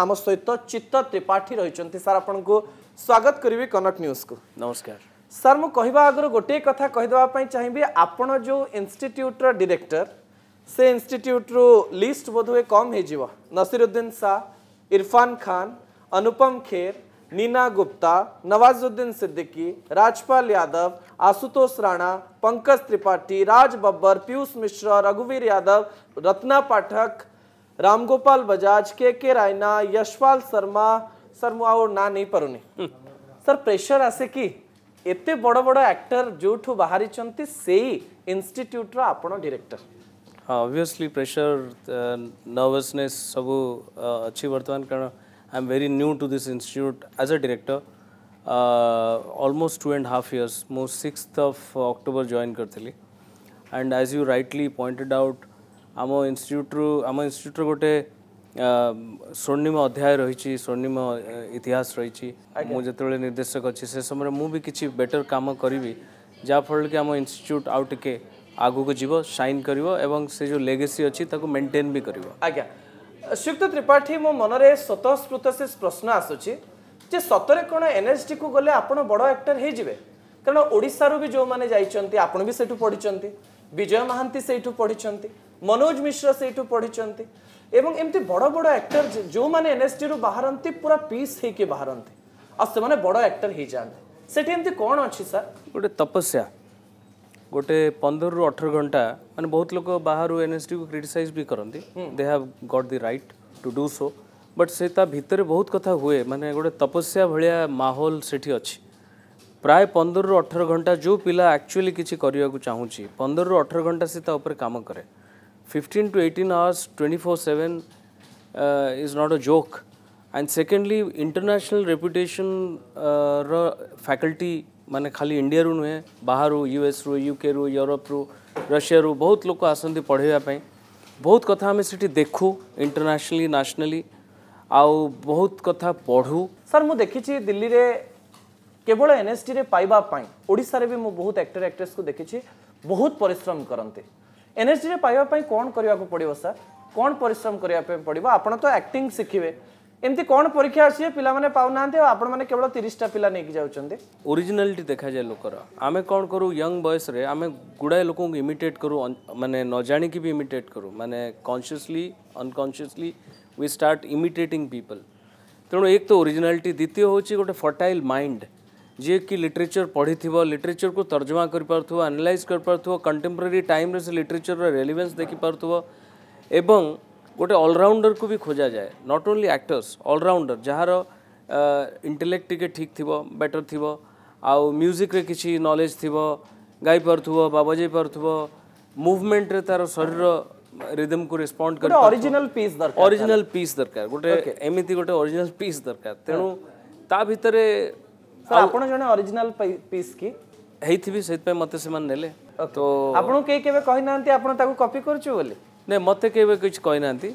आम सहित चित्त त्रिपाठी रही सर आप स्वागत करी कनक न्यूज को नमस्कार सर मु कहवा आगर गोटे कथा कहीदेवाई चाहिए आपण जो इनट्यूट्र डिरेक्टर से इन्स्टिट्यूट्रु लिस्ट हुए कम हो नसीरुद्दीन शाह इरफान खान अनुपम खेर नीना गुप्ता नवाजुद्दीन सिद्दीकी राजपाल यादव आशुतोष राणा पंकज त्रिपाठी राज बब्बर पीयूष मिश्र रघुवीर यादव रत्ना पाठक रामगोपाल बजाज के के रायना यशपाल शर्मा शर्मा और ना नहीं पारुनी सर प्रेसर आसे कि एते बड़ बड़ एक्टर जो बाहरी से इन्यूट्र डायरेक्टर हाँ ऑब्वियसली प्रेशर नर्वसनेस सब अच्छी वर्तमान कारण I am very new to this institute as a director almost two and half years मो सिक्स ऑफ अक्टोबर जॉइन करी and as you rightly pointed out ଆମ ଇନଷ୍ଟିଚ୍ୟୁଟ୍ରୁ ଆମ ଇନଷ୍ଟିଚ୍ୟୁଟ୍ର ଗୋଟେ ସ୍ୱର୍ଣ୍ଣିମ ଅଧ୍ୟାୟ ରହିଛି ସ୍ୱର୍ଣ୍ଣିମ ଇତିହାସ ରହିଛି ମୁଁ ଯେତେବେଳେ ନିର୍ଦ୍ଦେଶକ ଅଛି ସେ ସମୟରେ ମୁଁ ବି କିଛି ବେଟର୍ କାମ କରିବି ଯାହାଫଳରେ କି ଆମ ଇନଷ୍ଟିଚ୍ୟୁଟ୍ ଆଉ ଟିକେ ଆଗକୁ ଯିବ ସାଇନ୍ କରିବ ଏବଂ ସେ ଯେଉଁ ଲେଗେସି ଅଛି ତାକୁ ମେଣ୍ଟେନ୍ ବି କରିବ ଆଜ୍ଞା ଶ୍ରୀଯୁକ୍ତ ତ୍ରିପାଠୀ ମୋ ମନରେ ସ୍ୱତଃସ୍ଫୃତ ସେ ପ୍ରଶ୍ନ ଆସୁଛି ଯେ ସତରେ କ'ଣ ଏନ୍ଏସ୍ଡିକୁ ଗଲେ ଆପଣ ବଡ଼ ଆକ୍ଟର ହେଇଯିବେ କାରଣ ଓଡ଼ିଶାରୁ ବି ଯେଉଁମାନେ ଯାଇଛନ୍ତି ଆପଣ ବି ସେଠୁ ପଢ଼ିଛନ୍ତି ବିଜୟ ମହାନ୍ତି ସେଇଠୁ ପଢ଼ିଛନ୍ତି ମନୋଜ ମିଶ୍ର ସେଇଠୁ ପଢ଼ିଛନ୍ତି ଏବଂ ଏମିତି ବଡ଼ ବଡ଼ ଆକ୍ଟର ଯେଉଁମାନେ ଏନ୍ଏସ୍ଟିରୁ ବାହାରନ୍ତି ପୁରା ପିସ୍ ହେଇକି ବାହାରନ୍ତି ଆଉ ସେମାନେ ବଡ଼ ଆକ୍ଟର ହେଇଯାଆନ୍ତି ସେଠି ଏମିତି କ'ଣ ଅଛି ସାର୍ ଗୋଟେ ତପସ୍ୟା ଗୋଟେ ପନ୍ଦରରୁ ଅଠର ଘଣ୍ଟା ମାନେ ବହୁତ ଲୋକ ବାହାରୁ ଏନ୍ଏସ୍ଟିକୁ କ୍ରିଟିସାଇଜ୍ ବି କରନ୍ତି they have got the right to do so but ସେ ତା ଭିତରେ ବହୁତ କଥା ହୁଏ ମାନେ ଗୋଟେ ତପସ୍ୟା ଭଳିଆ ମାହୋଲ ସେଠି ଅଛି ପ୍ରାୟ ପନ୍ଦରରୁ ଅଠର ଘଣ୍ଟା ଯେଉଁ ପିଲା ଆକ୍ଚୁଆଲି କିଛି କରିବାକୁ ଚାହୁଁଛି ପନ୍ଦରରୁ ଅଠର ଘଣ୍ଟା ସେ ତା ଉପରେ କାମ କରେ 15 to 18 hours 24 7 uh, is not a joke and secondly international reputation uh, faculty माने खाली इंडिया रु नुहे बाहर यूएस रु यूके रु यूरोप रु रशिया रु बहुत लोग आसंती पढ़ेवा बहुत कथा हमें सिटी देखु इंटरनेशनली नेशनली आउ बहुत कथा पढ़ू सर मु देखिछि दिल्ली रे केवल एनएसटी रे पाइबा पई ओडिसा रे भी मु बहुत एक्टर एक्ट्रेस को देखिछि बहुत परिश्रम करते ଏନ୍ଏସ୍ଜିରେ ପାଇବା ପାଇଁ କ'ଣ କରିବାକୁ ପଡ଼ିବ ସାର୍ କ'ଣ ପରିଶ୍ରମ କରିବା ପାଇଁ ପଡ଼ିବ ଆପଣ ତ ଆକ୍ଟିଂ ଶିଖିବେ ଏମିତି କ'ଣ ପରୀକ୍ଷା ଆସିବେ ପିଲାମାନେ ପାଉନାହାନ୍ତି ଆଉ ଆପଣମାନେ କେବଳ ତିରିଶଟା ପିଲା ନେଇକି ଯାଉଛନ୍ତି ଓରିଜିନାଲିଟି ଦେଖାଯାଏ ଲୋକର ଆମେ କ'ଣ କରୁ ୟଙ୍ଗ ବୟସରେ ଆମେ ଗୁଡ଼ାଏ ଲୋକଙ୍କୁ ଇମିଟେଟ୍ କରୁ ମାନେ ନ ଜାଣିକି ବି ଇମିଟେଟ୍ କରୁ ମାନେ consciously unconsciously we start imitating people ତେଣୁ ଏକ ତ ଓରିଜିନାଲିଟି ଦ୍ୱିତୀୟ ହେଉଛି ଗୋଟେ ଫର୍ଟାଇଲ୍ ମାଇଣ୍ଡ जी कि लिटरेचर पढ़ी थी लिटरेचर को तर्जमा कर पार्थ आनालाइज कर पार्थ कंटेम्पोरि टाइम से लिटरेचर रेलिवेन्स देख पार्थ्वं गोटे अलराउंडर को भी खोजा जाए नॉट ओनली एक्टर्स अलराउंडर जार इंटेलेक्ट टी ठीक थी बेटर थी आउ म्यूजिक रे किसी नॉलेज थी गाई पार्थ बाबजे पार्थ मुवमेंट तार शरीर रिदम को रिस्पॉन्ड कर ओरिजिनल पीस दरकार ओरिजिनल पीस दरकार गोटे एमती गोटे ओरिजिनल पीस दरकार हाँ। तेणु ता भितर ସାର୍ ଆପଣ ଜଣେ ଅରିଜିନାଲ ପିସ୍ କି ହେଇଥିବି ସେଇଥିପାଇଁ ମୋତେ ସେମାନେ ନେଲେ ତ ଆପଣଙ୍କୁ କେହି କେବେ କହିନାହାନ୍ତି ଆପଣ ତାକୁ କପି କରୁଛୁ ବୋଲି ନାଇଁ ମୋତେ କେବେ କିଛି କହିନାହାନ୍ତି